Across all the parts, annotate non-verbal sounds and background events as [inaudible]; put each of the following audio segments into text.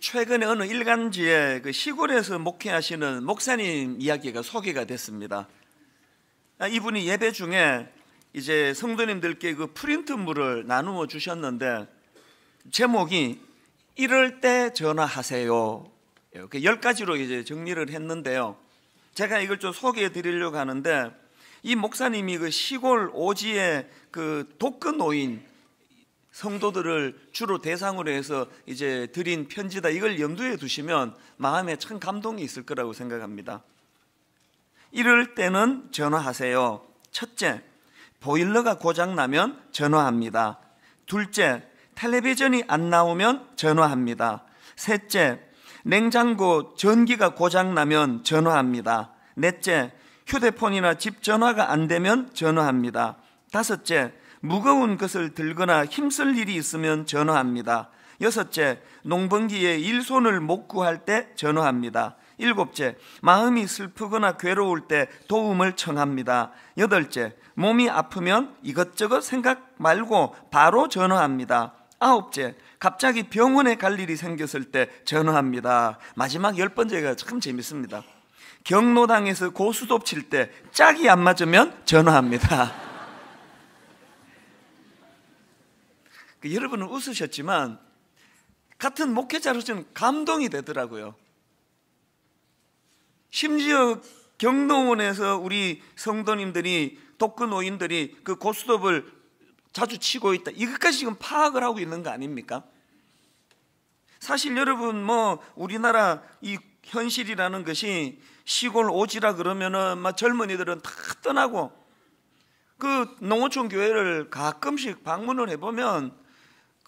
최근에 어느 일간지에 그 시골에서 목회하시는 목사님 이야기가 소개가 됐습니다. 아, 이분이 예배 중에 이제 성도님들께 그 프린트물을 나누어 주셨는데 제목이 이럴 때 전화하세요. 이렇게 열 가지로 이제 정리를 했는데요. 제가 이걸 좀 소개해 드리려고 하는데 이 목사님이 그 시골 오지의 그 독거 노인 성도들을 주로 대상으로 해서 이제 드린 편지다 이걸 염두에 두시면 마음에 참 감동이 있을 거라고 생각합니다. 이럴 때는 전화하세요. 첫째, 보일러가 고장나면 전화합니다. 둘째, 텔레비전이 안 나오면 전화합니다. 셋째, 냉장고 전기가 고장나면 전화합니다. 넷째, 휴대폰이나 집 전화가 안 되면 전화합니다. 다섯째, 무거운 것을 들거나 힘쓸 일이 있으면 전화합니다. 여섯째, 농번기에 일손을 못 구할 때 전화합니다. 일곱째, 마음이 슬프거나 괴로울 때 도움을 청합니다. 여덟째, 몸이 아프면 이것저것 생각 말고 바로 전화합니다. 아홉째, 갑자기 병원에 갈 일이 생겼을 때 전화합니다. 마지막 열 번째가 참 재밌습니다. 경로당에서 고수도 칠 때 짝이 안 맞으면 전화합니다. [laughs] 그 여러분은 웃으셨지만 같은 목회자로서는 감동이 되더라고요. 심지어 경동원에서 우리 성도님들이 독거 노인들이 그 고스톱을 자주 치고 있다. 이것까지 지금 파악을 하고 있는 거 아닙니까? 사실 여러분 뭐 우리나라 이 현실이라는 것이 시골 오지라 그러면은 막 젊은이들은 다 떠나고 그 농어촌 교회를 가끔씩 방문을 해보면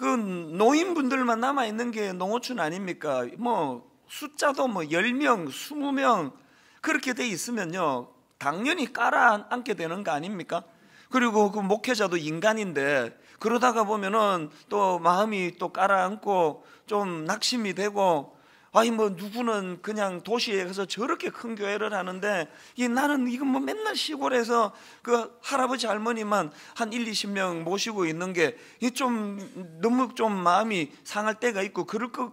그 노인분들만 남아 있는 게 농어촌 아닙니까? 뭐 숫자도 뭐 10명, 20명 그렇게 돼 있으면요. 당연히 깔아 앉게 되는 거 아닙니까? 그리고 그 목회자도 인간인데 그러다가 보면은 또 마음이 또 깔아앉고 좀 낙심이 되고 아니 뭐 누구는 그냥 도시에 가서 저렇게 큰 교회를 하는데 이 나는 이건 뭐 맨날 시골에서 그 할아버지 할머니만 한 1, 20명 모시고 있는 게 이 좀 너무 좀 마음이 상할 때가 있고 그럴 것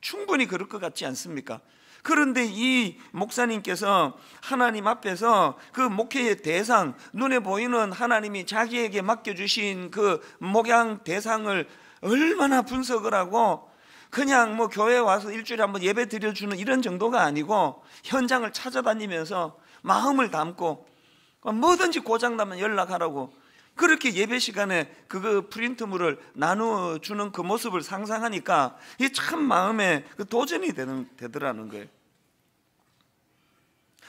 충분히 그럴 것 같지 않습니까? 그런데 이 목사님께서 하나님 앞에서 그 목회의 대상, 눈에 보이는 하나님이 자기에게 맡겨주신 그 목양 대상을 얼마나 분석을 하고 그냥 뭐 교회 와서 일주일에 한번 예배 드려주는 이런 정도가 아니고 현장을 찾아다니면서 마음을 담고 뭐든지 고장나면 연락하라고 그렇게 예배 시간에 그 프린트물을 나눠주는 그 모습을 상상하니까 이게 참 마음에 그 도전이 되는, 되더라는 거예요.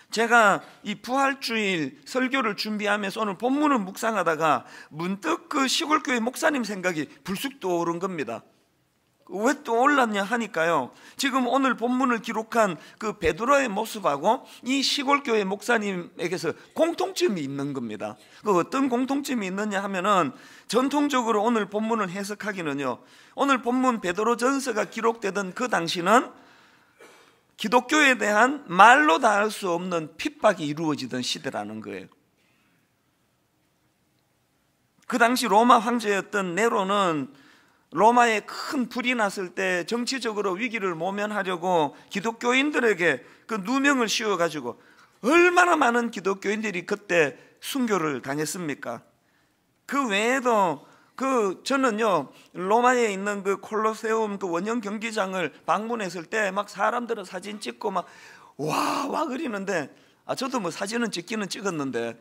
제가 이 부활주일 설교를 준비하면서 오늘 본문을 묵상하다가 문득 그 시골교회 목사님 생각이 불쑥 떠오른 겁니다. 왜또 올랐냐 하니까요. 지금 오늘 본문을 기록한 그 베드로의 모습하고 이 시골 교회 목사님에게서 공통점이 있는 겁니다. 그 어떤 공통점이 있느냐 하면은 전통적으로 오늘 본문을 해석하기는요. 오늘 본문 베드로 전서가 기록되던 그 당시는 기독교에 대한 말로 다할 수 없는 핍박이 이루어지던 시대라는 거예요. 그 당시 로마 황제였던 네로는 로마에 큰 불이 났을 때 정치적으로 위기를 모면하려고 기독교인들에게 그 누명을 씌워가지고 얼마나 많은 기독교인들이 그때 순교를 당했습니까? 그 외에도 그 저는요 로마에 있는 그 콜로세움 그 원형 경기장을 방문했을 때 막 사람들은 사진 찍고 막 와와 와 그리는데 아 저도 뭐 사진은 찍기는 찍었는데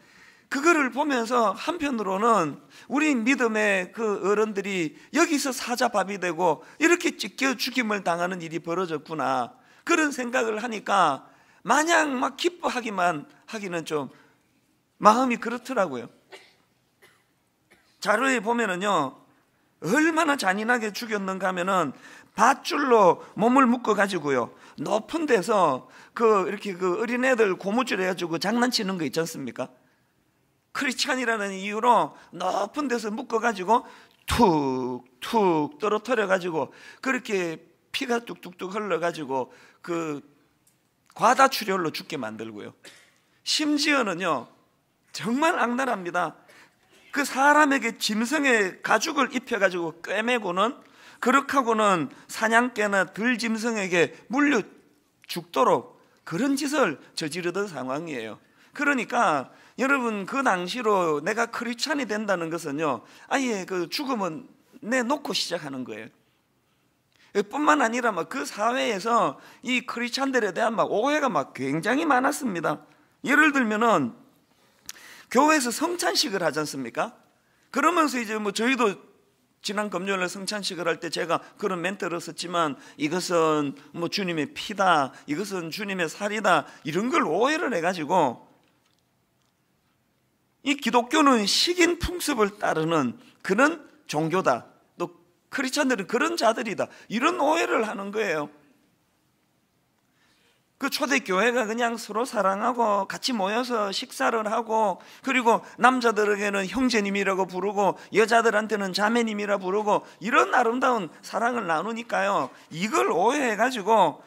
그거를 보면서 한편으로는 우리 믿음의 그 어른들이 여기서 사자밥이 되고 이렇게 찢겨 죽임을 당하는 일이 벌어졌구나. 그런 생각을 하니까 마냥 막 기뻐하기만 하기는 좀 마음이 그렇더라고요. 자료에 보면은요, 얼마나 잔인하게 죽였는가 하면은 밧줄로 몸을 묶어 가지고요. 높은 데서 그 이렇게 그 어린애들 고무줄 해가지고 장난치는 거 있지 않습니까? 크리스찬이라는 이유로 높은 데서 묶어가지고 툭툭 떨어뜨려가지고 그렇게 피가 뚝뚝뚝 흘러가지고 그 과다출혈로 죽게 만들고요. 심지어는요, 정말 악랄합니다. 그 사람에게 짐승의 가죽을 입혀가지고 꿰매고는 그렇하고는 사냥개나 들짐승에게 물려 죽도록 그런 짓을 저지르던 상황이에요. 그러니까 여러분 그 당시로 내가 크리스찬이 된다는 것은요 아예 그 죽음은 내놓고 시작하는 거예요. 뿐만 아니라 막 그 사회에서 이 크리스찬들에 대한 막 오해가 막 굉장히 많았습니다. 예를 들면은 교회에서 성찬식을 하지 않습니까? 그러면서 이제 뭐 저희도 지난 금요일에 성찬식을 할 때 제가 그런 멘트를 썼지만 이것은 뭐 주님의 피다, 이것은 주님의 살이다 이런 걸 오해를 해가지고 이 기독교는 식인 풍습을 따르는 그런 종교다. 또 크리스천들은 그런 자들이다. 이런 오해를 하는 거예요. 그 초대교회가 그냥 서로 사랑하고 같이 모여서 식사를 하고 그리고 남자들에게는 형제님이라고 부르고 여자들한테는 자매님이라 부르고 이런 아름다운 사랑을 나누니까요. 이걸 오해해가지고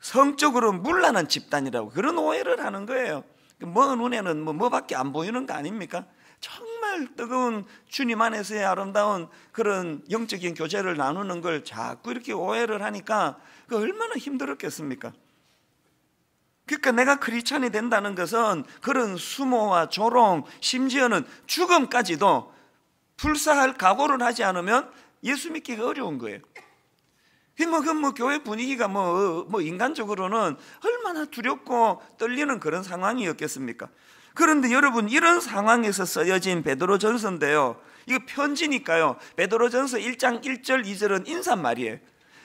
성적으로 물란한 집단이라고 그런 오해를 하는 거예요. 먼 뭐 눈에는 뭐, 뭐밖에 안 보이는 거 아닙니까? 정말 뜨거운 주님 안에서의 아름다운 그런 영적인 교제를 나누는 걸 자꾸 이렇게 오해를 하니까 그 얼마나 힘들었겠습니까? 그러니까 내가 크리스찬이 된다는 것은 그런 수모와 조롱, 심지어는 죽음까지도 불사할 각오를 하지 않으면 예수 믿기가 어려운 거예요. 그건 뭐, 그 뭐 교회 분위기가 뭐, 뭐 인간적으로는 얼마나 두렵고 떨리는 그런 상황이었겠습니까? 그런데 여러분 이런 상황에서 쓰여진 베드로 전서인데요. 이거 편지니까요. 베드로 전서 1장 1절 2절은 인사말이에요.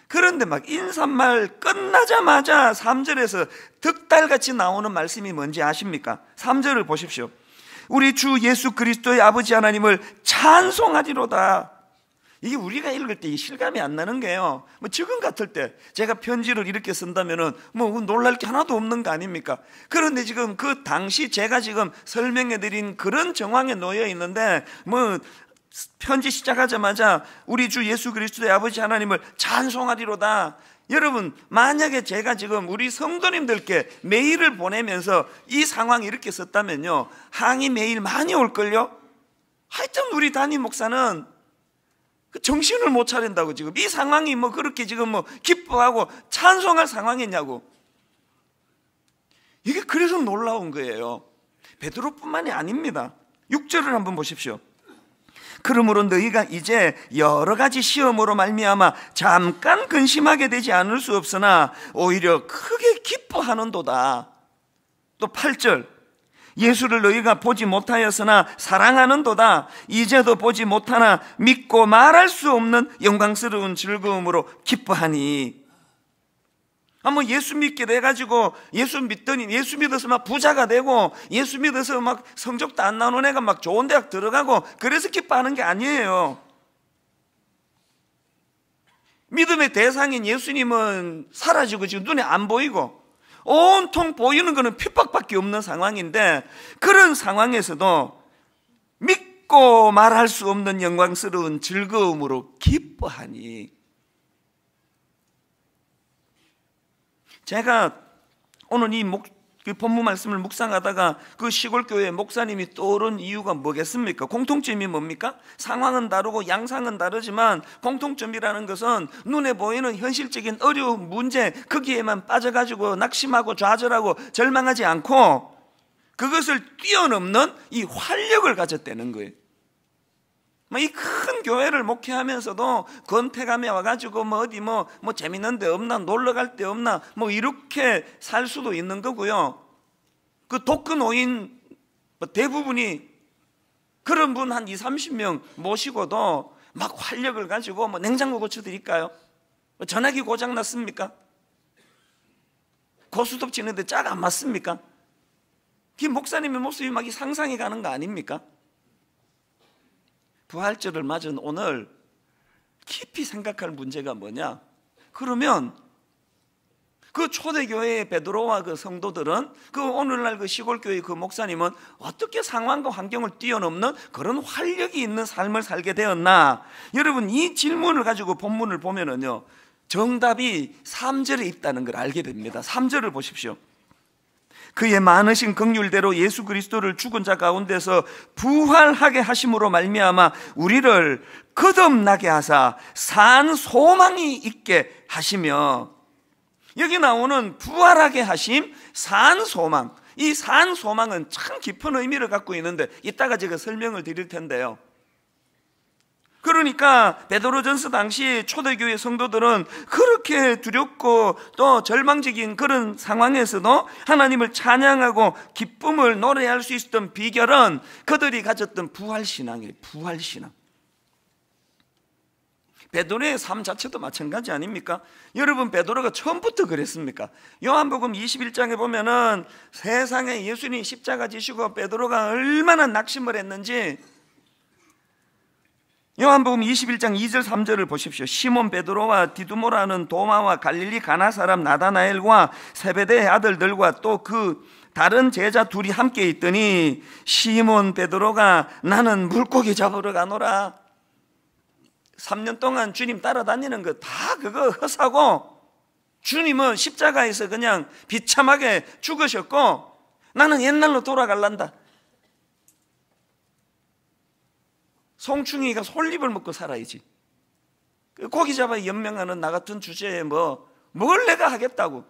그런데 막 인사말 끝나자마자 3절에서 득달같이 나오는 말씀이 뭔지 아십니까? 3절을 보십시오. 우리 주 예수 그리스도의 아버지 하나님을 찬송하리로다. 이게 우리가 읽을 때 실감이 안 나는 거예요. 뭐 지금 같을 때 제가 편지를 이렇게 쓴다면은 뭐 놀랄 게 하나도 없는 거 아닙니까? 그런데 지금 그 당시 제가 지금 설명해 드린 그런 정황에 놓여 있는데 뭐 편지 시작하자마자 우리 주 예수 그리스도의 아버지 하나님을 찬송하리로다. 여러분, 만약에 제가 지금 우리 성도님들께 메일을 보내면서 이 상황이 이렇게 썼다면요. 항의 메일 많이 올걸요? 하여튼 우리 담임 목사는 그 정신을 못 차린다고 지금 이 상황이 뭐 그렇게 지금 뭐 기뻐하고 찬송할 상황이냐고 이게 그래서 놀라운 거예요 베드로뿐만이 아닙니다 6절을 한번 보십시오 그러므로 너희가 이제 여러 가지 시험으로 말미암아 잠깐 근심하게 되지 않을 수 없으나 오히려 크게 기뻐하는도다 또 8절 예수를 너희가 보지 못하였으나 사랑하는도다. 이제도 보지 못하나 믿고 말할 수 없는 영광스러운 즐거움으로 기뻐하니. 아, 뭐 예수 믿게 돼가지고 예수 믿더니 예수 믿어서 막 부자가 되고 예수 믿어서 막 성적도 안 나오는 애가 막 좋은 대학 들어가고 그래서 기뻐하는 게 아니에요. 믿음의 대상인 예수님은 사라지고 지금 눈에 안 보이고 온통 보이는 것은 핍박밖에 없는 상황인데 그런 상황에서도 믿고 말할 수 없는 영광스러운 즐거움으로 기뻐하니 제가 오늘 이 목, 그 본문 말씀을 묵상하다가 그 시골 교회 목사님이 떠오른 이유가 뭐겠습니까? 공통점이 뭡니까? 상황은 다르고 양상은 다르지만 공통점이라는 것은 눈에 보이는 현실적인 어려운 문제 거기에만 빠져가지고 낙심하고 좌절하고 절망하지 않고 그것을 뛰어넘는 이 활력을 가졌다는 거예요. 뭐 이 큰 교회를 목회하면서도 건태감에 와가지고 뭐 어디 뭐, 뭐 재밌는 데 없나 놀러 갈 데 없나 뭐 이렇게 살 수도 있는 거고요. 그 독거노인 뭐 대부분이 그런 분 한 2, 30명 모시고도 막 활력을 가지고 뭐 냉장고 고쳐드릴까요? 뭐 전화기 고장 났습니까? 고수톱 치는데 짝안 맞습니까? 김 목사님의 모습이 막 상상이 가는 거 아닙니까? 부활절을 맞은 오늘 깊이 생각할 문제가 뭐냐? 그러면 그 초대교회의 베드로와 그 성도들은 그 오늘날 그 시골교회 그 목사님은 어떻게 상황과 환경을 뛰어넘는 그런 활력이 있는 삶을 살게 되었나? 여러분 이 질문을 가지고 본문을 보면은요 정답이 3절에 있다는 걸 알게 됩니다 3절을 보십시오 그의 많으신 긍휼대로 예수 그리스도를 죽은 자 가운데서 부활하게 하심으로 말미암아 우리를 거듭나게 하사 산 소망이 있게 하시며 여기 나오는 부활하게 하심, 산 소망. 이 산 소망은 참 깊은 의미를 갖고 있는데 이따가 제가 설명을 드릴 텐데요. 그러니까 베드로전서 당시 초대교회 성도들은 그렇게 두렵고 또 절망적인 그런 상황에서도 하나님을 찬양하고 기쁨을 노래할 수 있었던 비결은 그들이 가졌던 부활 신앙이에요. 부활 신앙. 베드로의 삶 자체도 마찬가지 아닙니까? 여러분 베드로가 처음부터 그랬습니까? 요한복음 21장에 보면은 세상에 예수님 십자가 지시고 베드로가 얼마나 낙심을 했는지 요한복음 21장 2절 3절을 보십시오. 시몬 베드로와 디두모라는 도마와 갈릴리 가나 사람 나다나엘과 세베대의 아들들과 또 그 다른 제자 둘이 함께 있더니 시몬 베드로가 나는 물고기 잡으러 가노라. 3년 동안 주님 따라다니는 것다 그거 허사고 주님은 십자가에서 그냥 비참하게 죽으셨고 나는 옛날로 돌아갈란다. 송충이가 솔잎을 먹고 살아야지. 고기 잡아 연명하는 나 같은 주제에 뭐, 뭘 내가 하겠다고.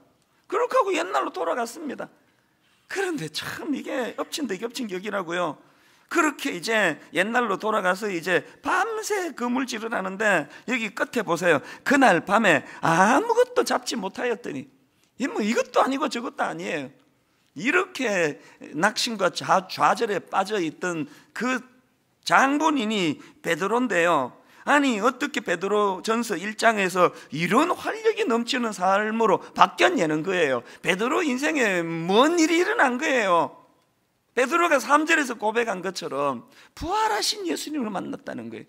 그렇게 하고 옛날로 돌아갔습니다. 그런데 참 이게 엎친 데 겹친 격이라고요. 그렇게 이제 옛날로 돌아가서 이제 밤새 그물질을 하는데 여기 끝에 보세요. 그날 밤에 아무것도 잡지 못하였더니 뭐 이것도 아니고 저것도 아니에요. 이렇게 낙심과 좌절에 빠져 있던 그 장본인이 베드로인데요. 아니 어떻게 베드로 전서 1장에서 이런 활력이 넘치는 삶으로 바뀌었냐는 거예요 베드로 인생에 뭔 일이 일어난 거예요 베드로가 3절에서 고백한 것처럼 부활하신 예수님을 만났다는 거예요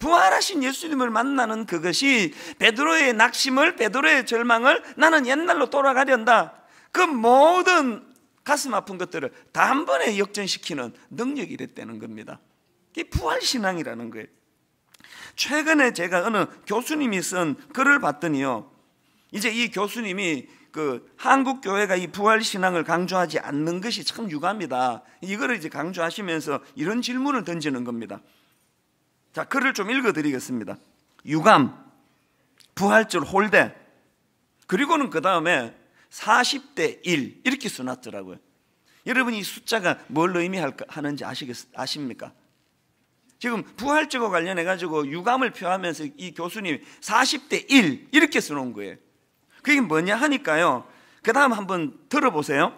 부활하신 예수님을 만나는 그것이 베드로의 낙심을 베드로의 절망을 나는 옛날로 돌아가련다 그 모든 가슴 아픈 것들을 단번에 역전시키는 능력이 됐다는 겁니다 이게 부활신앙이라는 거예요. 최근에 제가 어느 교수님이 쓴 글을 봤더니요. 이제 이 교수님이 그 한국 교회가 이 부활 신앙을 강조하지 않는 것이 참 유감이다. 이거를 이제 강조하시면서 이런 질문을 던지는 겁니다. 자, 글을 좀 읽어 드리겠습니다. 유감, 부활절 홀대. 그리고는 그다음에 40대 1 이렇게 써놨더라고요. 여러분 이 숫자가 뭘 의미하는지 아시겠, 아십니까? 지금 부활절과 관련해 가지고 유감을 표하면서 이 교수님 40대 1 이렇게 써놓은 거예요. 그게 뭐냐 하니까요. 그 다음 한번 들어보세요.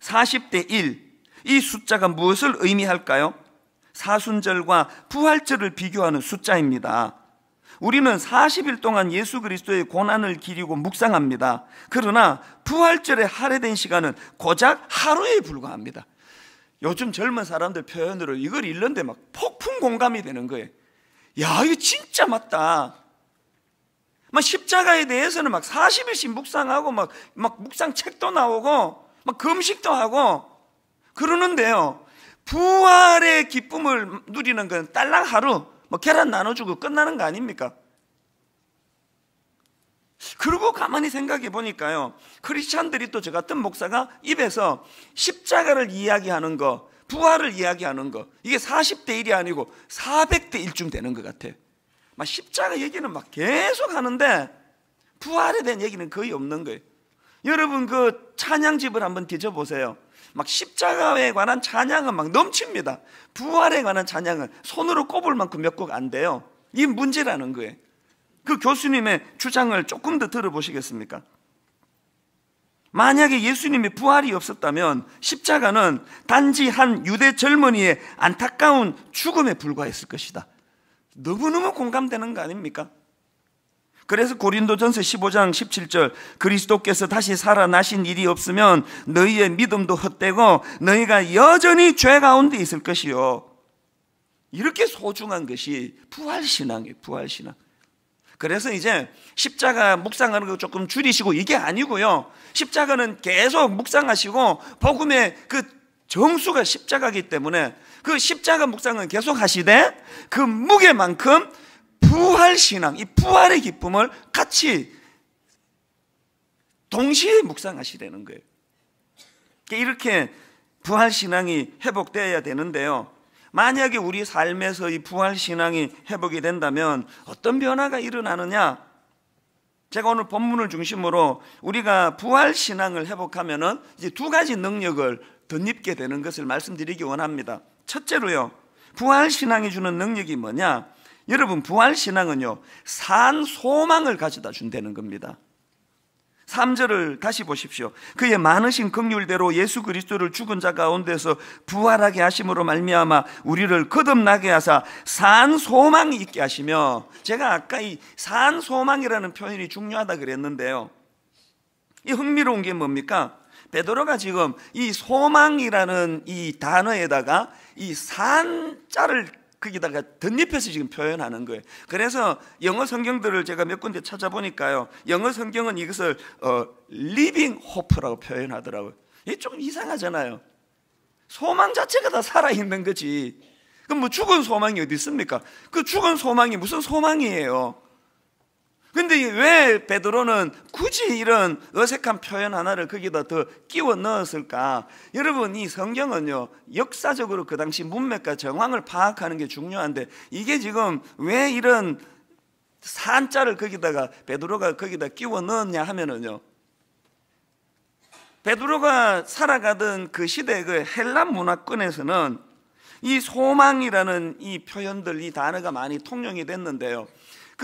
40대 1. 이 숫자가 무엇을 의미할까요? 사순절과 부활절을 비교하는 숫자입니다. 우리는 40일 동안 예수 그리스도의 고난을 기리고 묵상합니다. 그러나 부활절에 할애된 시간은 고작 하루에 불과합니다. 요즘 젊은 사람들 표현으로 이걸 읽는데 막 폭풍 공감이 되는 거예요. 야, 이거 진짜 맞다. 막 십자가에 대해서는 막 40일씩 묵상하고 막, 막 묵상책도 나오고 막 금식도 하고 그러는데요. 부활의 기쁨을 누리는 건 딸랑 하루 뭐 계란 나눠주고 끝나는 거 아닙니까? 그리고 가만히 생각해 보니까요. 크리스찬들이 또 저 같은 목사가 입에서 십자가를 이야기하는 거, 부활을 이야기하는 거, 이게 40대 1이 아니고 400대 1쯤 되는 것 같아. 막 십자가 얘기는 막 계속 하는데 부활에 대한 얘기는 거의 없는 거예요. 여러분 그 찬양집을 한번 뒤져보세요. 막 십자가에 관한 찬양은 막 넘칩니다. 부활에 관한 찬양은 손으로 꼽을 만큼 몇 곡 안 돼요. 이 문제라는 거예요. 그 교수님의 주장을 조금 더 들어보시겠습니까? 만약에 예수님의 부활이 없었다면 십자가는 단지 한 유대 젊은이의 안타까운 죽음에 불과했을 것이다. 너무너무 공감되는 거 아닙니까? 그래서 고린도전서 15장 17절 그리스도께서 다시 살아나신 일이 없으면 너희의 믿음도 헛되고 너희가 여전히 죄 가운데 있을 것이요. 이렇게 소중한 것이 부활신앙이에요. 부활신앙. 그래서 이제 십자가 묵상하는 거 조금 줄이시고 이게 아니고요. 십자가는 계속 묵상하시고 복음의 그 정수가 십자가기 이 때문에 그 십자가 묵상은 계속 하시되 그 무게만큼 부활 신앙, 이 부활의 기쁨을 같이 동시에 묵상하시되는 거예요. 이렇게 부활 신앙이 회복되어야 되는데요. 만약에 우리 삶에서 이 부활 신앙이 회복이 된다면 어떤 변화가 일어나느냐? 제가 오늘 본문을 중심으로 우리가 부활 신앙을 회복하면 이제 두 가지 능력을 덧입게 되는 것을 말씀드리기 원합니다. 첫째로요. 부활 신앙이 주는 능력이 뭐냐? 여러분 부활 신앙은요. 산 소망을 가져다 준다는 겁니다. 3절을 다시 보십시오. 그의 많으신 긍휼대로 예수 그리스도를 죽은 자 가운데서 부활하게 하심으로 말미암아 우리를 거듭나게 하사 산 소망이 있게 하시며 제가 아까 이 산 소망이라는 표현이 중요하다 그랬는데요. 이 흥미로운 게 뭡니까? 베드로가 지금 이 소망이라는 이 단어에다가 이 산자를 거기다가 덧입혀서 지금 표현하는 거예요. 그래서 영어 성경들을 제가 몇 군데 찾아보니까요. 영어 성경은 이것을 어, living hope라고 표현하더라고요. 이게 좀 이상하잖아요. 소망 자체가 다 살아있는 거지. 그럼 뭐 죽은 소망이 어디 있습니까? 그 죽은 소망이 무슨 소망이에요? 근데 왜 베드로는 굳이 이런 어색한 표현 하나를 거기다 더 끼워 넣었을까? 여러분 이 성경은요 역사적으로 그 당시 문맥과 정황을 파악하는 게 중요한데 이게 지금 왜 이런 산자를 거기다가 베드로가 거기다 끼워 넣었냐 하면은요 베드로가 살아가던 그 시대 그 헬라 문화권에서는 이 소망이라는 이 표현들 이 단어가 많이 통용이 됐는데요.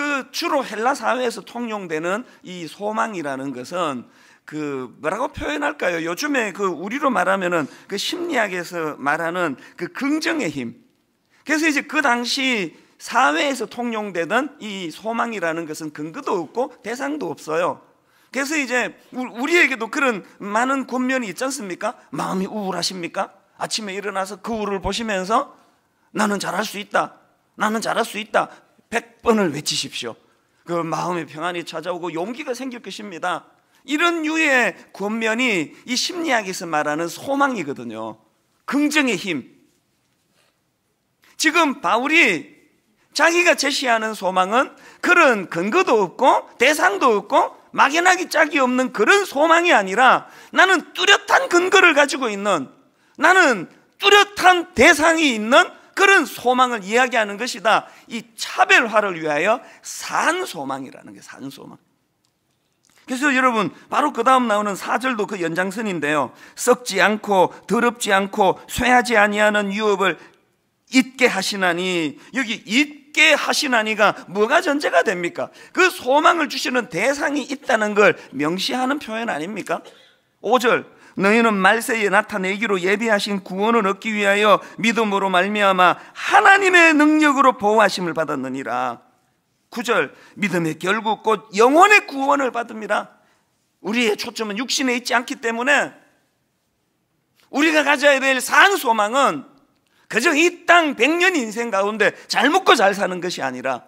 그 주로 헬라 사회에서 통용되는 이 소망이라는 것은 그 뭐라고 표현할까요? 요즘에 그 우리로 말하면은 그 심리학에서 말하는 그 긍정의 힘. 그래서 이제 그 당시 사회에서 통용되던 이 소망이라는 것은 근거도 없고 대상도 없어요. 그래서 이제 우리에게도 그런 많은 권면이 있지 않습니까? 마음이 우울하십니까? 아침에 일어나서 거울을 보시면서 나는 잘할 수 있다. 나는 잘할 수 있다. 100번을 외치십시오. 그 마음의 평안이 찾아오고 용기가 생길 것입니다. 이런 유의 권면이 이 심리학에서 말하는 소망이거든요. 긍정의 힘. 지금 바울이 자기가 제시하는 소망은 그런 근거도 없고 대상도 없고 막연하기 짝이 없는 그런 소망이 아니라 나는 뚜렷한 근거를 가지고 있는 나는 뚜렷한 대상이 있는 그런 소망을 이야기하는 것이다. 이 차별화를 위하여 산소망이라는 게 산소망. 그래서 여러분 바로 그 다음 나오는 사절도그 연장선인데요. 썩지 않고 더럽지 않고 쇠하지 아니하는 유업을 잊게 하시나니 여기 잊게 하시나니가 뭐가 전제가 됩니까? 그 소망을 주시는 대상이 있다는 걸 명시하는 표현 아닙니까? 5절 너희는 말세에 나타내기로 예비하신 구원을 얻기 위하여 믿음으로 말미암아 하나님의 능력으로 보호하심을 받았느니라. 9절 믿음의 결국 곧 영혼의 구원을 받습니다. 우리의 초점은 육신에 있지 않기 때문에 우리가 가져야 될산 소망은 그저 이 땅 100년 인생 가운데 잘 먹고 잘 사는 것이 아니라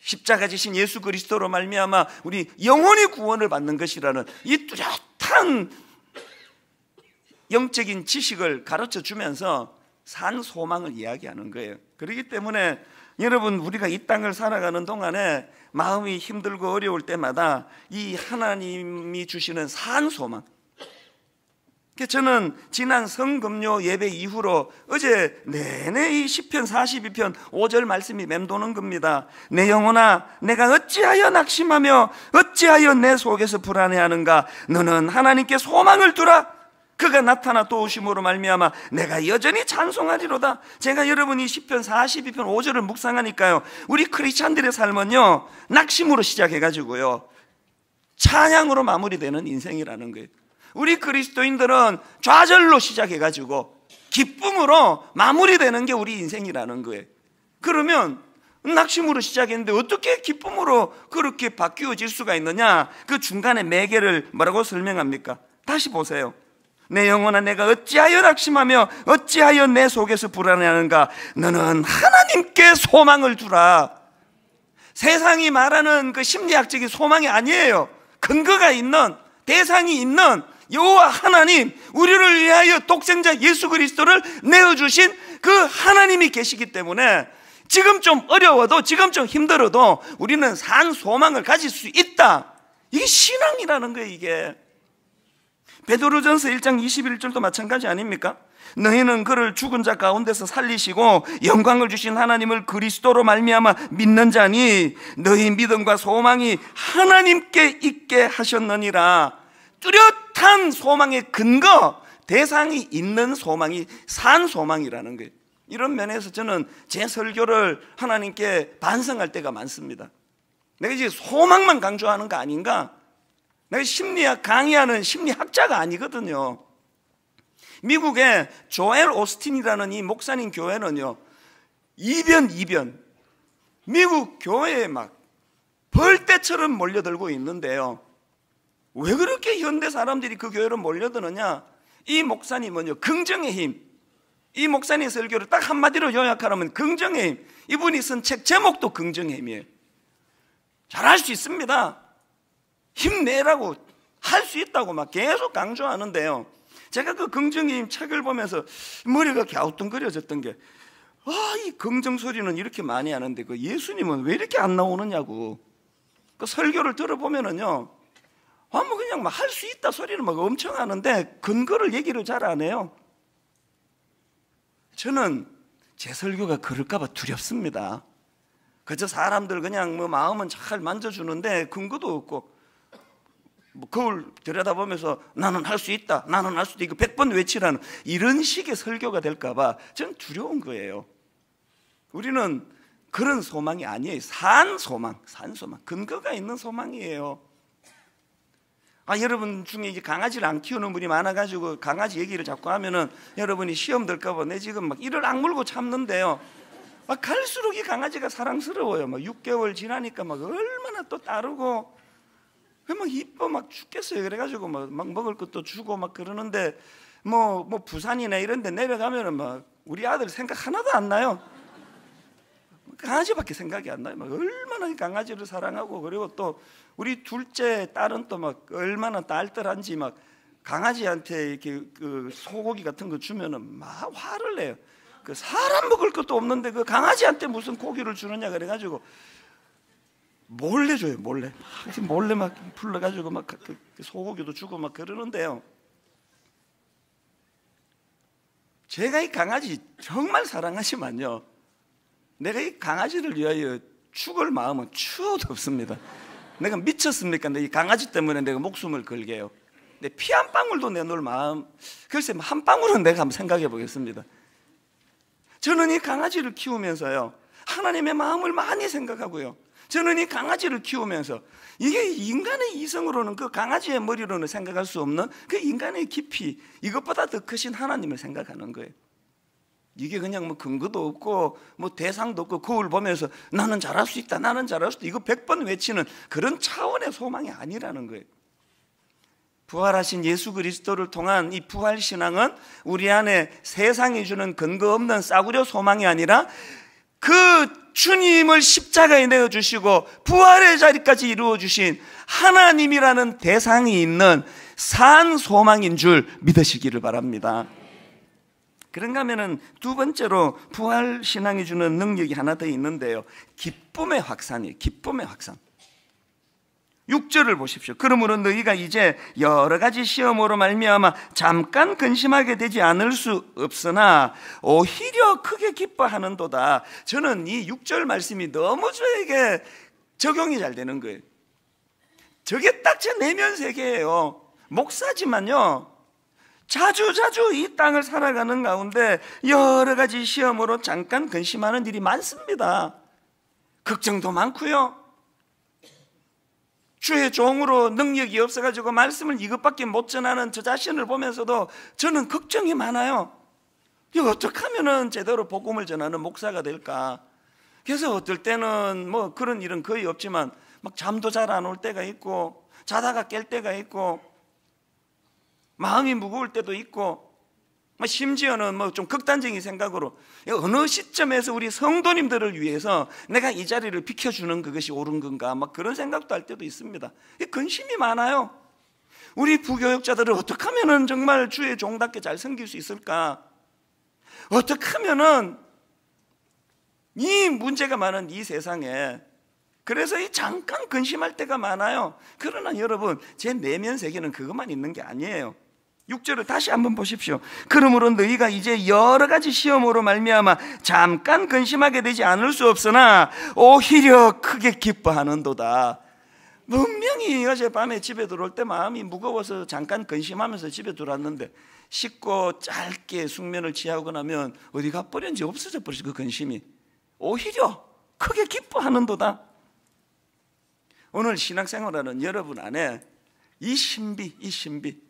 십자가 지신 예수 그리스도로 말미암아 우리 영혼의 구원을 받는 것이라는 이 뚜렷한 영적인 지식을 가르쳐 주면서 산 소망을 이야기하는 거예요. 그렇기 때문에 여러분 우리가 이 땅을 살아가는 동안에 마음이 힘들고 어려울 때마다 이 하나님이 주시는 산 소망. 저는 지난 성금요 예배 이후로 어제 내내 이 시편 42편 5절 말씀이 맴도는 겁니다. 내 영혼아 내가 어찌하여 낙심하며 어찌하여 내 속에서 불안해하는가 너는 하나님께 소망을 두라 그가 나타나 도우심으로 말미암아 내가 여전히 찬송하리로다. 제가 여러분이 시편 42편 5절을 묵상하니까요. 우리 크리스천들의 삶은요. 낙심으로 시작해 가지고요. 찬양으로 마무리되는 인생이라는 거예요. 우리 그리스도인들은 좌절로 시작해 가지고 기쁨으로 마무리되는 게 우리 인생이라는 거예요. 그러면 낙심으로 시작했는데 어떻게 기쁨으로 그렇게 바뀌어질 수가 있느냐? 그 중간에 매개를 뭐라고 설명합니까? 다시 보세요. 내 영혼아 내가 어찌하여 낙심하며 어찌하여 내 속에서 불안해하는가 너는 하나님께 소망을 두라 세상이 말하는 그 심리학적인 소망이 아니에요 근거가 있는 대상이 있는 여호와 하나님 우리를 위하여 독생자 예수 그리스도를 내어주신 그 하나님이 계시기 때문에 지금 좀 어려워도 지금 좀 힘들어도 우리는 산 소망을 가질 수 있다 이게 신앙이라는 거예요 이게 베드로전서 1장 21절도 마찬가지 아닙니까? 너희는 그를 죽은 자 가운데서 살리시고 영광을 주신 하나님을 그리스도로 말미암아 믿는 자니 너희 믿음과 소망이 하나님께 있게 하셨느니라. 뚜렷한 소망의 근거, 대상이 있는 소망이 산 소망이라는 거예요. 이런 면에서 저는 제 설교를 하나님께 반성할 때가 많습니다. 내가 이제 소망만 강조하는 거 아닌가? 내가 심리학 강의하는 심리학자가 아니거든요. 미국의 조엘 오스틴이라는 이 목사님 교회는요, 이변, 이변. 미국 교회에 막 벌떼처럼 몰려들고 있는데요. 왜 그렇게 현대 사람들이 그 교회로 몰려드느냐? 이 목사님은요, 긍정의 힘. 이 목사님 설교를 딱 한마디로 요약하라면 긍정의 힘. 이분이 쓴 책 제목도 긍정의 힘이에요. 잘할 수 있습니다. 힘내라고 할 수 있다고 막 계속 강조하는데요. 제가 그 긍정님 책을 보면서 머리가 갸우뚱거려졌던 게, 아, 이 긍정 소리는 이렇게 많이 하는데 그 예수님은 왜 이렇게 안 나오느냐고. 그 설교를 들어보면은요, 아, 뭐 그냥 막 할 수 있다 소리는 막 엄청 하는데 근거를 얘기를 잘 안 해요. 저는 제 설교가 그럴까봐 두렵습니다. 그저 사람들 그냥 뭐 마음은 잘 만져주는데 근거도 없고 뭐 거울 들여다보면서 나는 할 수 있다. 나는 할 수도 있고 백 번 외치라는 이런 식의 설교가 될까 봐 저는 두려운 거예요. 우리는 그런 소망이 아니에요. 산 소망, 산 소망. 근거가 있는 소망이에요. 아, 여러분 중에 이제 강아지를 안 키우는 분이 많아가지고 강아지 얘기를 자꾸 하면은 여러분이 시험 들까봐 내 지금 막 이를 악물고 참는데요. 막 갈수록 이 강아지가 사랑스러워요. 막 6개월 지나니까 막 얼마나 또 따르고 그막 이뻐 막 죽겠어요. 그래가지고 막, 먹을 것도 주고 막 그러는데 뭐뭐 뭐, 뭐 부산이나 이런데 내려가면은 막 우리 아들 생각 하나도 안 나요. 강아지밖에 생각이 안 나요. 막 얼마나 강아지를 사랑하고 그리고 또 우리 둘째 딸은 또 막 얼마나 딸딸한지막 강아지한테 이렇게 그 소고기 같은 거 주면은 막 화를 내요. 그 사람 먹을 것도 없는데 그 강아지한테 무슨 고기를 주느냐 그래가지고 몰래 줘요, 몰래. 몰래 막 불러가지고 막 그 소고기도 주고 막 그러는데요. 제가 이 강아지 정말 사랑하지만요. 내가 이 강아지를 위하여 죽을 마음은 추워도 없습니다. 내가 미쳤습니까? 근이 강아지 때문에 내가 목숨을 걸게요. 근피한 방울도 내놓을 마음, 글쎄 한 방울은 내가 한번 생각해 보겠습니다. 저는 이 강아지를 키우면서요 하나님의 마음을 많이 생각하고요 저는 이 강아지를 키우면서 이게 인간의 이성으로는 그 강아지의 머리로는 생각할 수 없는 그 인간의 깊이 이것보다 더 크신 하나님을 생각하는 거예요. 이게 그냥 뭐 근거도 없고 뭐 대상도 없고 거울 보면서 나는 잘할 수 있다 나는 잘할 수 있다 이거 백번 외치는 그런 차원의 소망이 아니라는 거예요. 부활하신 예수 그리스도를 통한 이 부활 신앙은 우리 안에 세상이 주는 근거 없는 싸구려 소망이 아니라 그 주님을 십자가에 내어 주시고 부활의 자리까지 이루어 주신 하나님이라는 대상이 있는 산 소망인 줄 믿으시기를 바랍니다. 그런가 하면두 번째로 부활 신앙이 주는 능력이 하나 더 있는데요. 기쁨의 확산이에요. 기쁨의 확산. 6절을 보십시오. 그러므로 너희가 이제 여러 가지 시험으로 말미암아 잠깐 근심하게 되지 않을 수 없으나 오히려 크게 기뻐하는도다. 저는 이 6절 말씀이 너무 저에게 적용이 잘 되는 거예요. 저게 딱 제 내면 세계예요. 목사지만요. 자주 자주 이 땅을 살아가는 가운데 여러 가지 시험으로 잠깐 근심하는 일이 많습니다. 걱정도 많고요. 주의 종으로 능력이 없어가지고 말씀을 이것밖에 못 전하는 저 자신을 보면서도 저는 걱정이 많아요. 이거 어떻게 하면은 제대로 복음을 전하는 목사가 될까? 그래서 어떨 때는 뭐 그런 일은 거의 없지만 막 잠도 잘 안 올 때가 있고 자다가 깰 때가 있고 마음이 무거울 때도 있고 뭐 심지어는 뭐 좀 극단적인 생각으로 어느 시점에서 우리 성도님들을 위해서 내가 이 자리를 비켜주는 그것이 옳은 건가 막 그런 생각도 할 때도 있습니다. 근심이 많아요. 우리 부교육자들을 어떻게 하면은 정말 주의 종답게 잘 섬길 수 있을까? 어떻게 하면은 이 문제가 많은 이 세상에 그래서 이 잠깐 근심할 때가 많아요. 그러나 여러분 제 내면 세계는 그것만 있는 게 아니에요. 6절을 다시 한번 보십시오. 그러므로 너희가 이제 여러 가지 시험으로 말미암아 잠깐 근심하게 되지 않을 수 없으나 오히려 크게 기뻐하는도다. 분명히 어제 밤에 집에 들어올 때 마음이 무거워서 잠깐 근심하면서 집에 들어왔는데 씻고 짧게 숙면을 취하고 나면 어디가 버렸는지 없어져 버리지 그 근심이 오히려 크게 기뻐하는도다. 오늘 신앙생활하는 여러분 안에 이 신비, 이 신비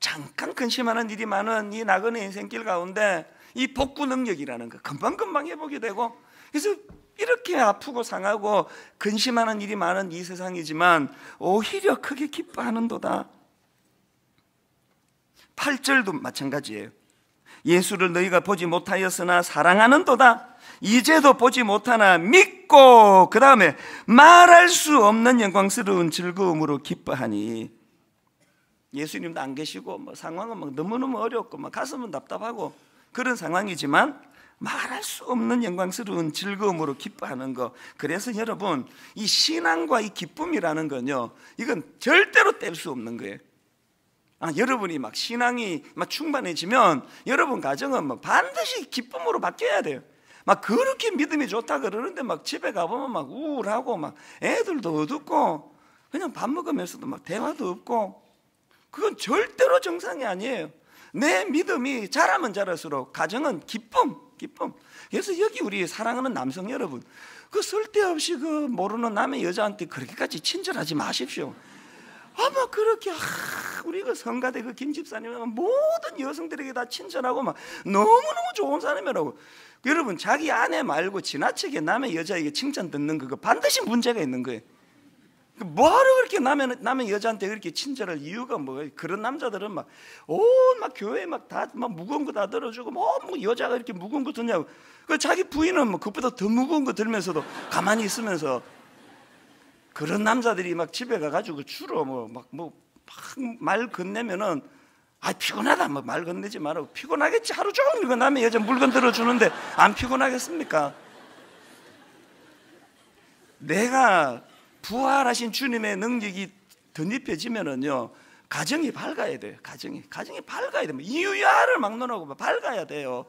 잠깐 근심하는 일이 많은 이 나그네 인생길 가운데 이 복구 능력이라는 거 금방금방 회복이 되고 그래서 이렇게 아프고 상하고 근심하는 일이 많은 이 세상이지만 오히려 크게 기뻐하는도다. 8절도 마찬가지예요. 예수를 너희가 보지 못하였으나 사랑하는도다. 이제도 보지 못하나 믿고 그 다음에 말할 수 없는 영광스러운 즐거움으로 기뻐하니 예수님도 안 계시고 뭐 상황은 막 뭐 너무너무 어렵고 막 뭐 가슴은 답답하고 그런 상황이지만 말할 수 없는 영광스러운 즐거움으로 기뻐하는 거. 그래서 여러분 이 신앙과 이 기쁨이라는 건요. 이건 절대로 뗄 수 없는 거예요. 아, 여러분이 막 신앙이 막 충만해지면 여러분 가정은 막 반드시 기쁨으로 바뀌어야 돼요. 막 그렇게 믿음이 좋다 그러는데 막 집에 가보면 막 우울하고 막 애들도 어둡고 그냥 밥 먹으면서도 막 대화도 없고 그건 절대로 정상이 아니에요. 내 믿음이 자라면 자랄수록 가정은 기쁨, 기쁨. 그래서 여기 우리 사랑하는 남성 여러분, 그 쓸데없이 그 모르는 남의 여자한테 그렇게까지 친절하지 마십시오. 아마 그렇게 아, 우리 그 성가대 그 김집사님은 모든 여성들에게 다 친절하고 막 너무너무 좋은 사람이라고 여러분 자기 아내 말고 지나치게 남의 여자에게 칭찬 듣는 그거 반드시 문제가 있는 거예요 그 뭐하러 그렇게 남의, 남의 여자한테 그렇게 친절할 이유가 뭐예요? 그런 남자들은 막, 오, 막 교회 막 다, 막 무거운 거 다 들어주고, 뭐, 뭐 여자가 이렇게 무거운 거 드냐고. 그 자기 부인은 뭐 그보다 더 무거운 거 들면서도 가만히 있으면서 그런 남자들이 막 집에 가가지고 주로 뭐, 막, 뭐, 막말 건네면은 아 피곤하다 뭐 말 건네지 말라고 피곤하겠지 하루 종일 그 남의 여자 물건 들어주는데 안 피곤하겠습니까? 내가 부활하신 주님의 능력이 덧입혀지면은요 가정이 밝아야 돼요. 가정이 가정이 밝아야 됩니 이유야를 막론하고 밝아야 돼요.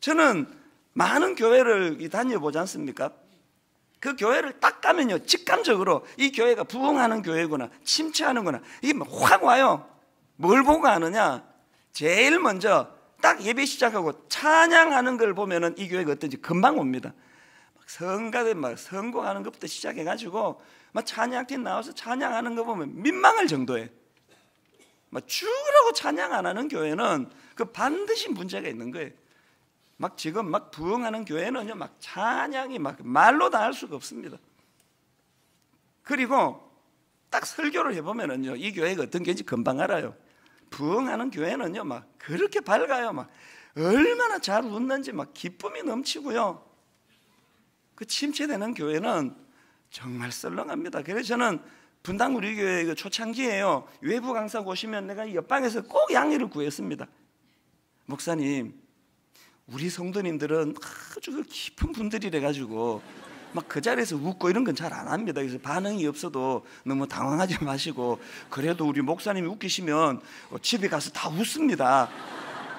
저는 많은 교회를 다녀보지 않습니까? 그 교회를 딱 가면요 직감적으로 이 교회가 부흥하는 교회구나 침체하는구나 이게 확 와요. 뭘 보고 아느냐? 제일 먼저 딱 예배 시작하고 찬양하는 걸 보면은 이 교회가 어떤지 금방 옵니다. 성가대 막 성공하는 것부터 시작해 가지고 막 찬양팀 나와서 찬양하는 거 보면 민망할 정도에 막 죽으라고 찬양 안 하는 교회는 그 반드시 문제가 있는 거예요. 막 지금 막 부흥하는 교회는요 막 찬양이 막 말로 다 할 수가 없습니다. 그리고 딱 설교를 해보면은요 이 교회가 어떤 게인지 금방 알아요. 부흥하는 교회는요 막 그렇게 밝아요 막 얼마나 잘 웃는지 막 기쁨이 넘치고요 그 침체되는 교회는 정말 썰렁합니다. 그래서 저는 분당 우리 교회 그 초창기에요. 외부 강사 오시면 내가 옆방에서 꼭 양해를 구했습니다. 목사님, 우리 성도님들은 아주 그 깊은 분들이래 가지고 막 그 자리에서 웃고 이런 건 잘 안 합니다. 그래서 반응이 없어도 너무 당황하지 [laughs] 마시고 그래도 우리 목사님이 웃기시면 어, 집에 가서 다 웃습니다.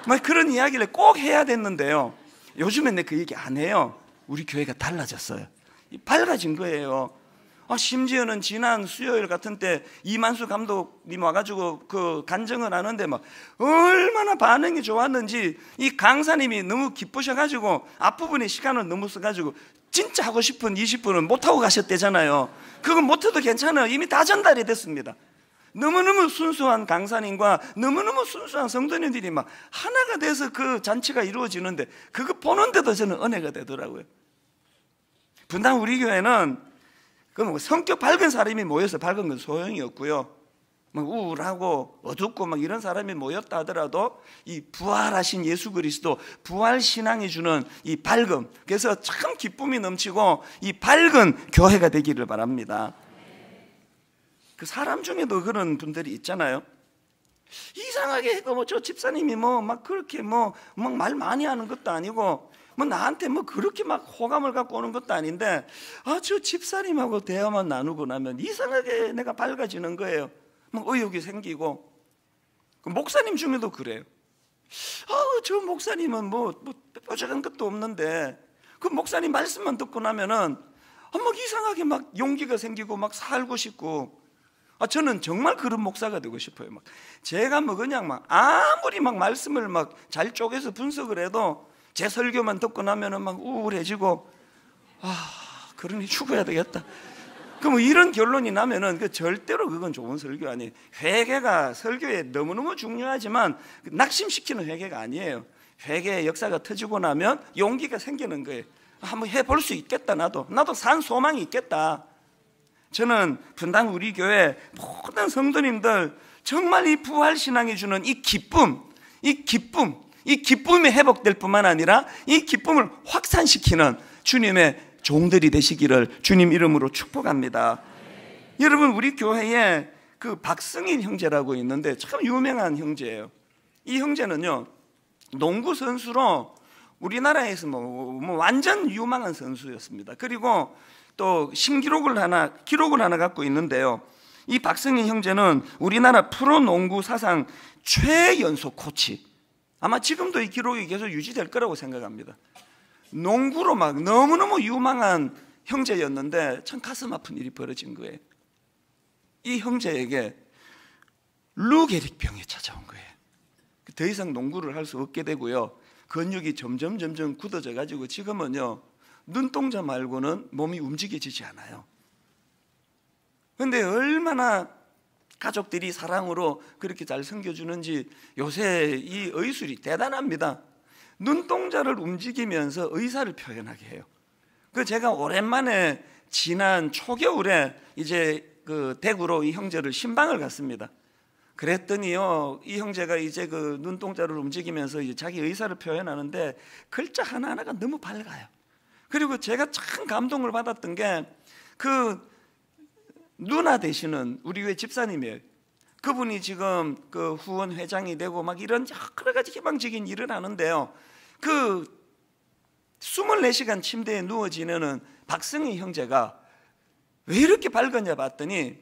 막 그런 이야기를 꼭 해야 됐는데요. 요즘엔 내그 얘기 안 해요. 우리 교회가 달라졌어요. 밝아진 거예요. 아, 심지어는 지난 수요일 같은 때 이만수 감독님 와가지고 그 간증을 하는데 막 얼마나 반응이 좋았는지 이 강사님이 너무 기쁘셔가지고 앞부분에 시간을 너무 써가지고 진짜 하고 싶은 20분은 못하고 가셨대잖아요. 그건 못해도 괜찮아요. 이미 다 전달이 됐습니다. 너무너무 순수한 강사님과 너무너무 순수한 성도님들이 막 하나가 돼서 그 잔치가 이루어지는데 그거 보는데도 저는 은혜가 되더라고요. 분당 우리 교회는 그뭐 성격 밝은 사람이 모여서 밝은 건 소용이 없고요. 막 우울하고 어둡고 막 이런 사람이 모였다 하더라도 이 부활하신 예수 그리스도 부활 신앙이 주는 이 밝음 그래서 참 기쁨이 넘치고 이 밝은 교회가 되기를 바랍니다. 그 사람 중에도 뭐 그런 분들이 있잖아요. 이상하게 뭐저 집사님이 뭐 막 그렇게 뭐 막 말 많이 하는 것도 아니고 뭐 나한테 뭐 그렇게 막 호감을 갖고 오는 것도 아닌데 아 저 집사님하고 대화만 나누고 나면 이상하게 내가 밝아지는 거예요. 막 의욕이 생기고 그 목사님 중에도 그래요. 아저 목사님은 뭐, 뭐뾰족 것도 없는데 그 목사님 말씀만 듣고 나면은 아, 막 이상하게 막 용기가 생기고 막 살고 싶고 아, 저는 정말 그런 목사가 되고 싶어요. 막 제가 뭐 그냥 막 아무리 막 말씀을 막잘 쪼개서 분석을 해도 제 설교만 듣고 나면은 막 우울해지고 아 그러니 [laughs] 죽어야 되겠다. 그럼 이런 결론이 나면은 그 절대로 그건 좋은 설교 아니에요. 회개가 설교에 너무너무 중요하지만 그 낙심시키는 회개가 아니에요. 회개의 역사가 터지고 나면 용기가 생기는 거예요. 아, 한번 해볼 수 있겠다 나도 나도 산 소망이 있겠다. 저는 분당 우리 교회 모든 성도님들 정말 이 부활 신앙이 주는 이 기쁨, 이 기쁨 이 기쁨이 회복될 뿐만 아니라 이 기쁨을 확산시키는 주님의 종들이 되시기를 주님 이름으로 축복합니다. 네. 여러분 우리 교회에 그박승인 형제라고 있는데 참 유명한 형제예요. 이 형제는요 농구 선수로 우리나라에서 뭐, 뭐 완전 유망한 선수였습니다. 그리고 또 신기록을 하나 기록을 하나 갖고 있는데요. 이박승인 형제는 우리나라 프로농구 사상 최연소 코치 아마 지금도 이 기록이 계속 유지될 거라고 생각합니다. 농구로 막 너무너무 유망한 형제였는데 참 가슴 아픈 일이 벌어진 거예요. 이 형제에게 루게릭병이 찾아온 거예요. 더 이상 농구를 할 수 없게 되고요. 근육이 점점 점점 굳어져 가지고 지금은요. 눈동자 말고는 몸이 움직여지지 않아요. 근데 얼마나 가족들이 사랑으로 그렇게 잘 섬겨주는지 요새 이 의술이 대단합니다. 눈동자를 움직이면서 의사를 표현하게 해요. 그 제가 오랜만에 지난 초겨울에 이제 그 대구로 이 형제를 신방을 갔습니다. 그랬더니요 이 형제가 이제 그 눈동자를 움직이면서 이제 자기 의사를 표현하는데 글자 하나 하나가 너무 밝아요. 그리고 제가 참 감동을 받았던 게그 누나 되시는 우리 교회 집사님이에요. 그분이 지금 그 후원 회장이 되고 막 이런 여러 가지 희망적인 일을 하는데요. 그 24시간 침대에 누워 지내는 박승희 형제가 왜 이렇게 밝았냐 봤더니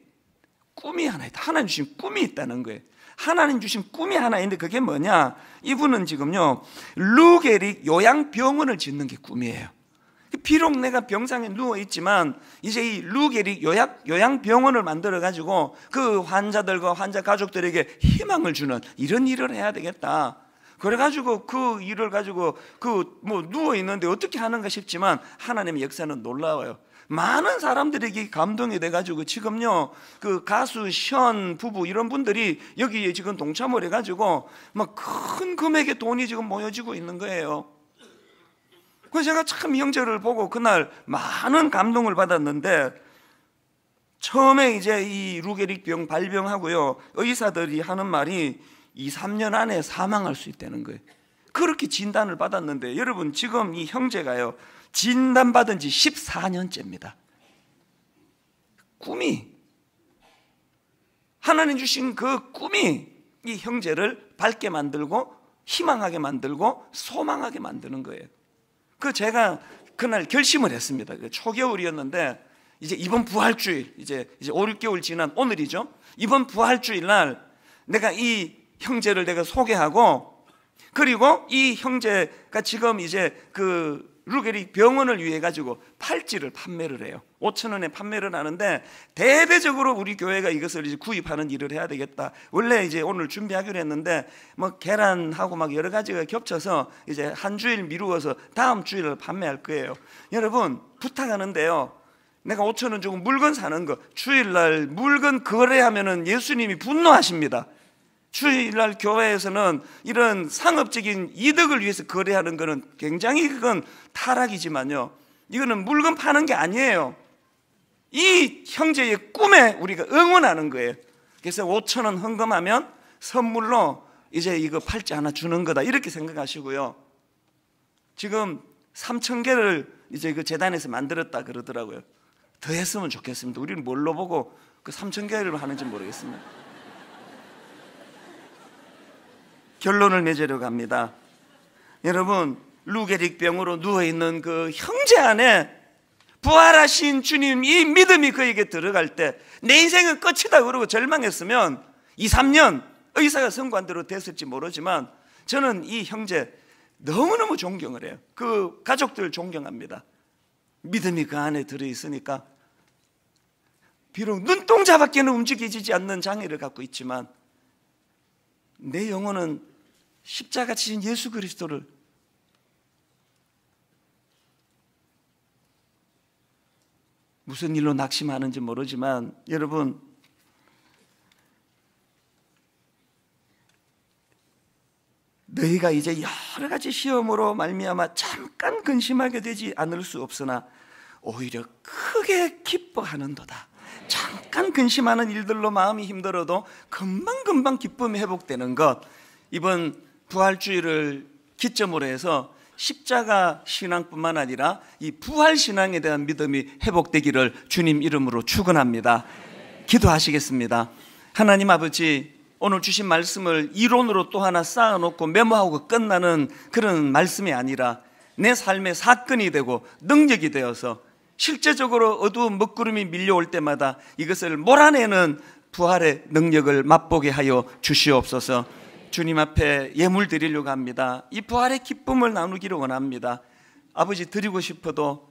꿈이 하나 있다. 하나님 주신 꿈이 있다는 거예요. 하나님 주신 꿈이 하나 있는데 그게 뭐냐? 이분은 지금요, 루게릭 요양병원을 짓는 게 꿈이에요. 그 비록 내가 병상에 누워 있지만 이제 이 루게릭 요약 요양 병원을 만들어 가지고 그 환자들과 환자 가족들에게 희망을 주는 이런 일을 해야 되겠다. 그래 가지고 그 일을 가지고 그 뭐 누워 있는데 어떻게 하는가 싶지만 하나님의 역사는 놀라워요. 많은 사람들에게 감동이 돼가지고 지금요 그 가수 션 부부 이런 분들이 여기에 지금 동참을 해가지고 막 큰 금액의 돈이 지금 모여지고 있는 거예요. 그래서 제가 참 형제를 보고 그날 많은 감동을 받았는데 처음에 이제 이 루게릭병 발병하고요 의사들이 하는 말이 2, 3년 안에 사망할 수 있다는 거예요. 그렇게 진단을 받았는데 여러분 지금 이 형제가요 진단받은 지 14년째입니다. 꿈이 하나님 주신 그 꿈이 이 형제를 밝게 만들고 희망하게 만들고 소망하게 만드는 거예요. 그 제가 그날 결심을 했습니다. 그 초겨울이었는데 이제 이번 부활주일 이제 이제 5, 6개월 지난 오늘이죠. 이번 부활주일 날 내가 이 형제를 내가 소개하고 그리고 이 형제가 지금 이제 그 루겔이 병원을 위해 가지고 팔찌를 판매를 해요. 5천 원에 판매를 하는데 대대적으로 우리 교회가 이것을 이제 구입하는 일을 해야 되겠다. 원래 이제 오늘 준비하기로 했는데 뭐 계란하고 막 여러 가지가 겹쳐서 이제 한 주일 미루어서 다음 주일을 판매할 거예요. 여러분 부탁하는데요. 내가 5천 원 주고 물건 사는 거 주일날 물건 거래하면은 예수님이 분노하십니다. 주일날 교회에서는 이런 상업적인 이득을 위해서 거래하는 것은 굉장히 그건 타락이지만요. 이거는 물건 파는 게 아니에요. 이 형제의 꿈에 우리가 응원하는 거예요. 그래서 5천 원 헌금하면 선물로 이제 이거 팔찌 하나 주는 거다 이렇게 생각하시고요. 지금 3천 개를 이제 그 재단에서 만들었다 그러더라고요. 더 했으면 좋겠습니다. 우리는 뭘로 보고 그 3천 개를 하는지 모르겠습니다. 결론을 맺으려고 합니다. 여러분, 루게릭병으로 누워있는 그 형제 안에 부활하신 주님 이 믿음이 그에게 들어갈 때 내 인생은 끝이다 그러고 절망했으면 2, 3년 의사가 선관대로 됐을지 모르지만 저는 이 형제 너무너무 존경을 해요. 그 가족들 존경합니다. 믿음이 그 안에 들어있으니까 비록 눈동자밖에는 움직이지 않는 장애를 갖고 있지만 내 영혼은 십자가 지신 예수 그리스도를 무슨 일로 낙심하는지 모르지만 여러분 너희가 이제 여러 가지 시험으로 말미암아 잠깐 근심하게 되지 않을 수 없으나 오히려 크게 기뻐하는도다. 잠깐 근심하는 일들로 마음이 힘들어도 금방 금방 기쁨이 회복되는 것. 이번 부활주의를 기점으로 해서 십자가 신앙뿐만 아니라 이 부활 신앙에 대한 믿음이 회복되기를 주님 이름으로 축원합니다. 기도하시겠습니다. 하나님 아버지 오늘 주신 말씀을 이론으로 또 하나 쌓아놓고 메모하고 끝나는 그런 말씀이 아니라 내 삶의 사건이 되고 능력이 되어서 실제적으로 어두운 먹구름이 밀려올 때마다 이것을 몰아내는 부활의 능력을 맛보게 하여 주시옵소서. 주님 앞에 예물 드리려고 합니다. 이 부활의 기쁨을 나누기를 원합니다. 아버지 드리고 싶어도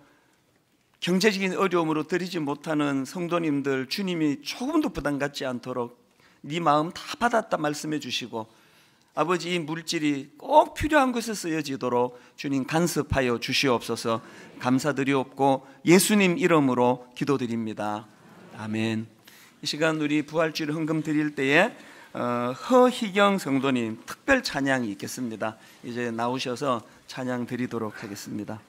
경제적인 어려움으로 드리지 못하는 성도님들 주님이 조금도 부담 갖지 않도록 네 마음 다 받았다 말씀해 주시고 아버지 이 물질이 꼭 필요한 곳에 쓰여지도록 주님 간섭하여 주시옵소서 감사드리옵고 예수님 이름으로 기도드립니다. 아멘. 이 시간 우리 부활주일 헌금 드릴 때에 어, 허희경 성도님 특별 찬양이 있겠습니다. 이제 나오셔서 찬양 드리도록 하겠습니다.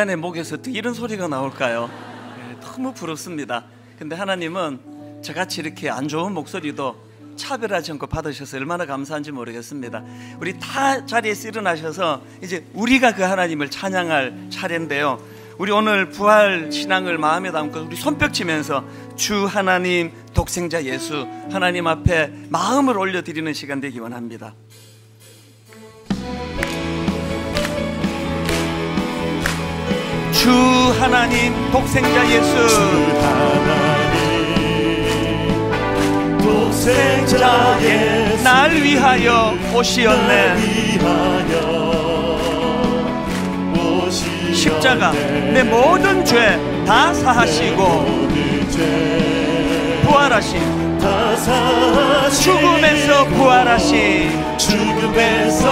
인간의 목에서 어 이런 소리가 나올까요? 네, 너무 부럽습니다. 근데 하나님은 저같이 이렇게 안 좋은 목소리도 차별하지 않고 받으셔서 얼마나 감사한지 모르겠습니다. 우리 다 자리에서 일어나셔서 이제 우리가 그 하나님을 찬양할 차례인데요. 우리 오늘 부활 신앙을 마음에 담고 우리 손뼉 치면서 주 하나님 독생자 예수 하나님 앞에 마음을 올려드리는 시간 되기 원합니다. 주 하나님 독생자 예수 주 하나님 독생자 예수 날 위하여 오시었네 십자가 내 모든 죄 다 사하시고 부활하신 죽음에서 부활하신 죽음에서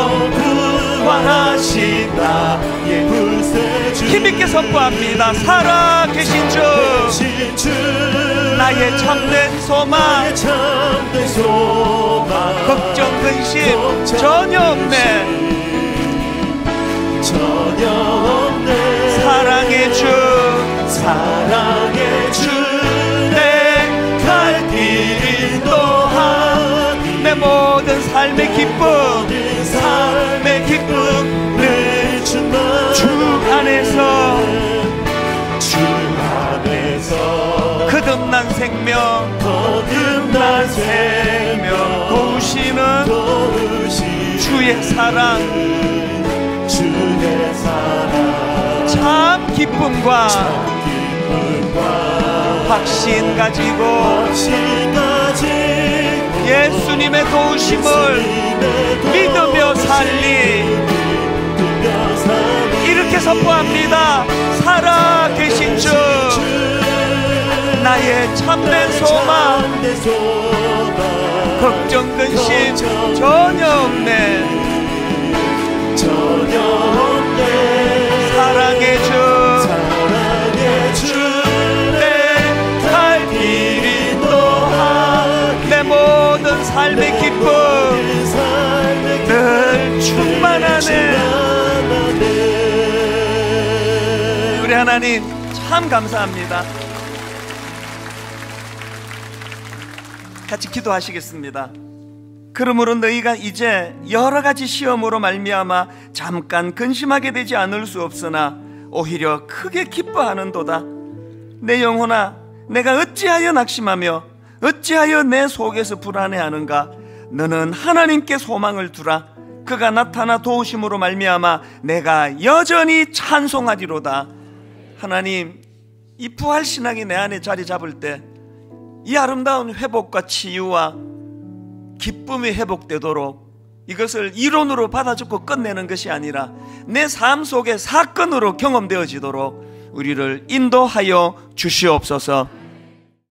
부활하신 부활하신 나의 예, 불세주 힘있게 선포합니다 살아계신 주 나의 참된 소망 걱정 근심 전혀 없네 전혀 없네 사랑해주 사랑의 내 모든 삶의 기쁨 삶의 기쁨 내주 안에서 주 안에서 거듭난 생명 거듭난 생명 도우시는 주의 사랑 주의 사랑 참 기쁨과 참 기쁨과 확신 가지고 확신 가지고 예수님의 도우심을 믿으며 살리 이렇게 선포합니다 살아계신 주 나의 참된 소망 걱정 근심 전혀 없네 사랑의 주 삶의 기쁨 늘 충만하네 우리 하나님 참 감사합니다 같이 기도하시겠습니다 그러므로 너희가 이제 여러 가지 시험으로 말미암아 잠깐 근심하게 되지 않을 수 없으나 오히려 크게 기뻐하는도다 내 영혼아 내가 어찌하여 낙심하며 어찌하여 내 속에서 불안해하는가? 너는 하나님께 소망을 두라. 그가 나타나 도우심으로 말미암아 내가 여전히 찬송하리로다. 하나님, 이 부활 신앙이 내 안에 자리 잡을 때 이 아름다운 회복과 치유와 기쁨이 회복되도록 이것을 이론으로 받아주고 끝내는 것이 아니라 내 삶 속의 사건으로 경험되어지도록 우리를 인도하여 주시옵소서.